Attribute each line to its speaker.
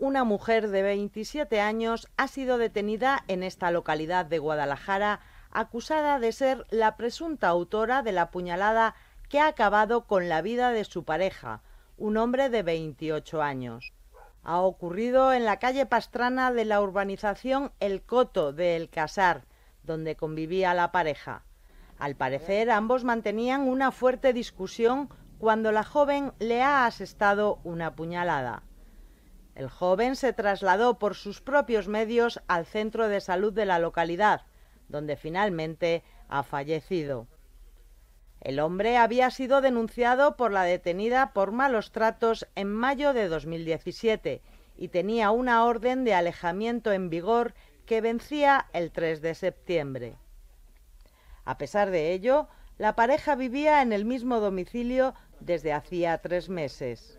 Speaker 1: una mujer de 27 años ha sido detenida en esta localidad de Guadalajara, acusada de ser la presunta autora de la puñalada que ha acabado con la vida de su pareja, un hombre de 28 años. Ha ocurrido en la calle Pastrana de la urbanización El Coto de El Casar, donde convivía la pareja. Al parecer, ambos mantenían una fuerte discusión cuando la joven le ha asestado una puñalada. El joven se trasladó por sus propios medios al centro de salud de la localidad, donde finalmente ha fallecido. El hombre había sido denunciado por la detenida por malos tratos en mayo de 2017 y tenía una orden de alejamiento en vigor que vencía el 3 de septiembre. A pesar de ello, la pareja vivía en el mismo domicilio desde hacía tres meses.